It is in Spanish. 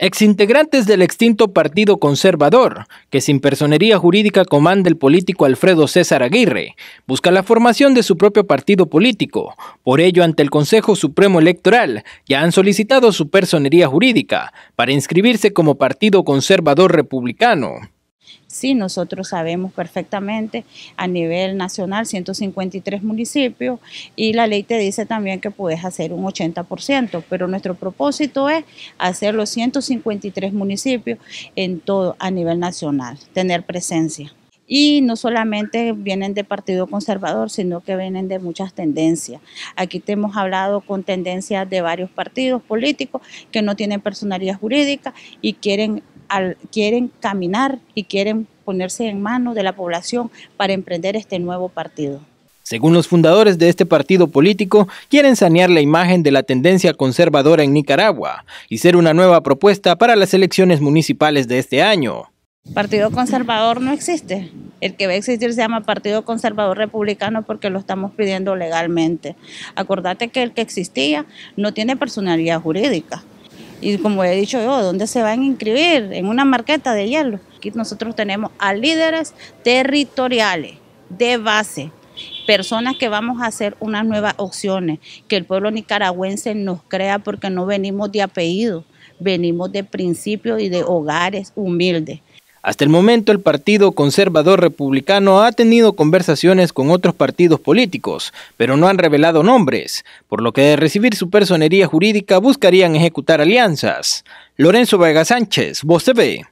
Exintegrantes del extinto Partido Conservador, que sin personería jurídica comanda el político Alfredo César Aguirre, busca la formación de su propio partido político. Por ello, ante el Consejo Supremo Electoral, ya han solicitado su personería jurídica para inscribirse como Partido Conservador Republicano. Sí, nosotros sabemos perfectamente a nivel nacional 153 municipios y la ley te dice también que puedes hacer un 80%, pero nuestro propósito es hacer los 153 municipios en todo a nivel nacional, tener presencia y no solamente vienen de Partido Conservador, sino que vienen de muchas tendencias. Aquí te hemos hablado con tendencias de varios partidos políticos que no tienen personalidad jurídica y quieren quieren caminar y quieren ponerse en manos de la población para emprender este nuevo partido. Según los fundadores de este partido político, quieren sanear la imagen de la tendencia conservadora en Nicaragua y ser una nueva propuesta para las elecciones municipales de este año. Partido conservador no existe. El que va a existir se llama Partido Conservador Republicano porque lo estamos pidiendo legalmente. Acordate que el que existía no tiene personalidad jurídica. Y como he dicho yo, ¿dónde se van a inscribir? En una marqueta de hielo. Aquí nosotros tenemos a líderes territoriales de base, personas que vamos a hacer unas nuevas opciones, que el pueblo nicaragüense nos crea porque no venimos de apellido, venimos de principios y de hogares humildes. Hasta el momento el Partido Conservador Republicano ha tenido conversaciones con otros partidos políticos, pero no han revelado nombres, por lo que de recibir su personería jurídica buscarían ejecutar alianzas. Lorenzo Vega Sánchez, Voz TV.